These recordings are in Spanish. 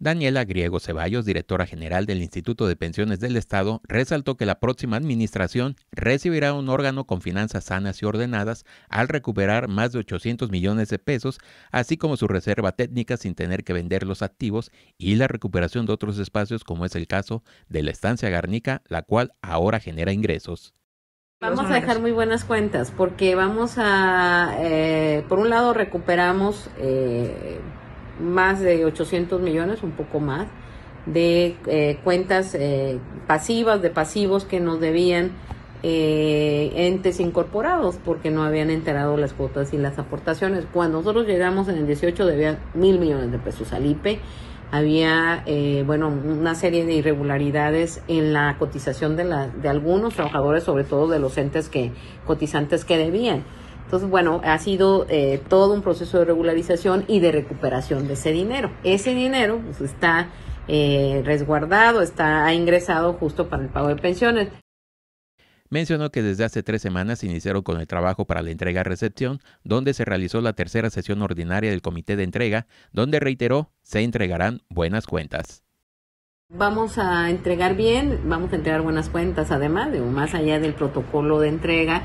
Daniela Griego Ceballos, directora general del Instituto de Pensiones del Estado, resaltó que la próxima administración recibirá un órgano con finanzas sanas y ordenadas al recuperar más de 800 millones de pesos, así como su reserva técnica sin tener que vender los activos y la recuperación de otros espacios como es el caso de la estancia Garnica, la cual ahora genera ingresos. Vamos a dejar muy buenas cuentas porque vamos a, eh, por un lado recuperamos eh, más de 800 millones, un poco más, de eh, cuentas eh, pasivas, de pasivos que nos debían eh, entes incorporados porque no habían enterado las cuotas y las aportaciones. Cuando nosotros llegamos en el 18 debían mil millones de pesos al IPE. Había, bueno, una serie de irregularidades en la cotización de, la, de algunos trabajadores, sobre todo de los entes que, cotizantes que debían. Entonces, bueno, ha sido eh, todo un proceso de regularización y de recuperación de ese dinero. Ese dinero pues, está eh, resguardado, está ha ingresado justo para el pago de pensiones. Mencionó que desde hace tres semanas se iniciaron con el trabajo para la entrega-recepción, donde se realizó la tercera sesión ordinaria del comité de entrega, donde reiteró se entregarán buenas cuentas. Vamos a entregar bien, vamos a entregar buenas cuentas, además, más allá del protocolo de entrega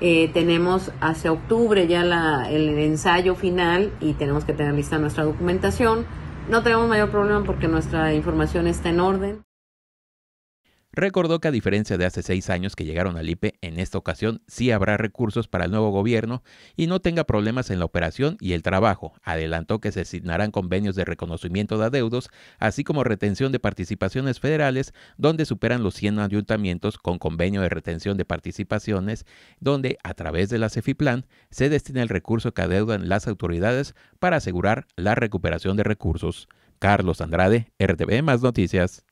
eh, tenemos hacia octubre ya la, el ensayo final y tenemos que tener lista nuestra documentación. No tenemos mayor problema porque nuestra información está en orden. Recordó que a diferencia de hace seis años que llegaron al IPE, en esta ocasión sí habrá recursos para el nuevo gobierno y no tenga problemas en la operación y el trabajo. Adelantó que se asignarán convenios de reconocimiento de adeudos, así como retención de participaciones federales, donde superan los 100 ayuntamientos con convenio de retención de participaciones, donde a través de la CEFIPLAN se destina el recurso que adeudan las autoridades para asegurar la recuperación de recursos. Carlos Andrade, RTV Más Noticias.